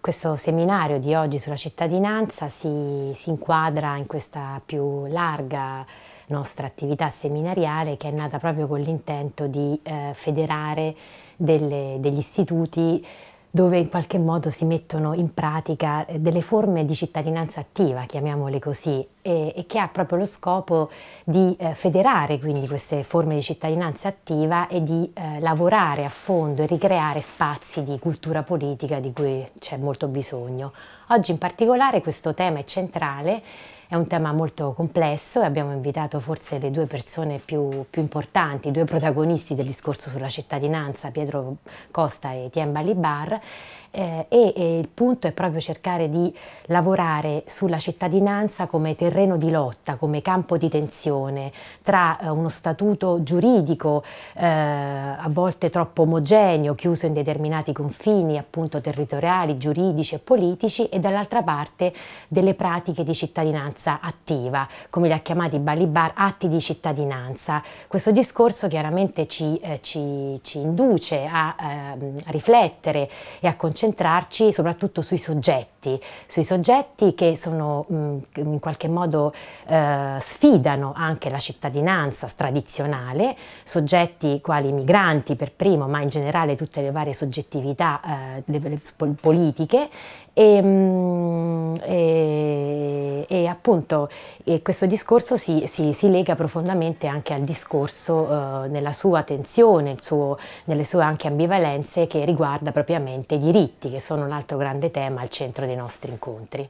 questo seminario di oggi sulla cittadinanza si, si, inquadra in questa più larga nostra attività seminariale che è nata proprio con l'intento di eh, federare delle, degli istituti dove in qualche modo si mettono in pratica eh, delle forme di cittadinanza attiva, chiamiamole così, e, e che ha proprio lo scopo di eh, federare quindi queste forme di cittadinanza attiva e di eh, lavorare a fondo e ricreare spazi di cultura politica di cui c'è molto bisogno. Oggi in particolare questo tema è centrale è un tema molto complesso e abbiamo invitato forse le due persone più, più importanti, i due protagonisti del discorso sulla cittadinanza, Pietro Costa e Tien Balibar, eh, e, e, il punto è proprio cercare di lavorare sulla cittadinanza come terreno di lotta, come campo di tensione tra eh, uno statuto giuridico eh, a volte troppo omogeneo, chiuso in determinati confini appunto territoriali, giuridici e politici e dall'altra parte delle pratiche di cittadinanza cittadinanza attiva, come li ha chiamati Balibar atti di cittadinanza. Questo discorso chiaramente ci, eh, ci, ci induce a, ehm, a riflettere e a concentrarci soprattutto sui soggetti, sui soggetti che sono mh, mm, in qualche modo eh, sfidano anche la cittadinanza tradizionale, soggetti quali migranti per primo, ma in generale tutte le varie soggettività eh, politiche e, mh, mm, e e appunto e questo discorso si, si, si, lega profondamente anche al discorso eh, nella sua tensione, suo, nelle sue anche ambivalenze che riguarda propriamente i diritti, che sono un altro grande tema al centro dei nostri incontri.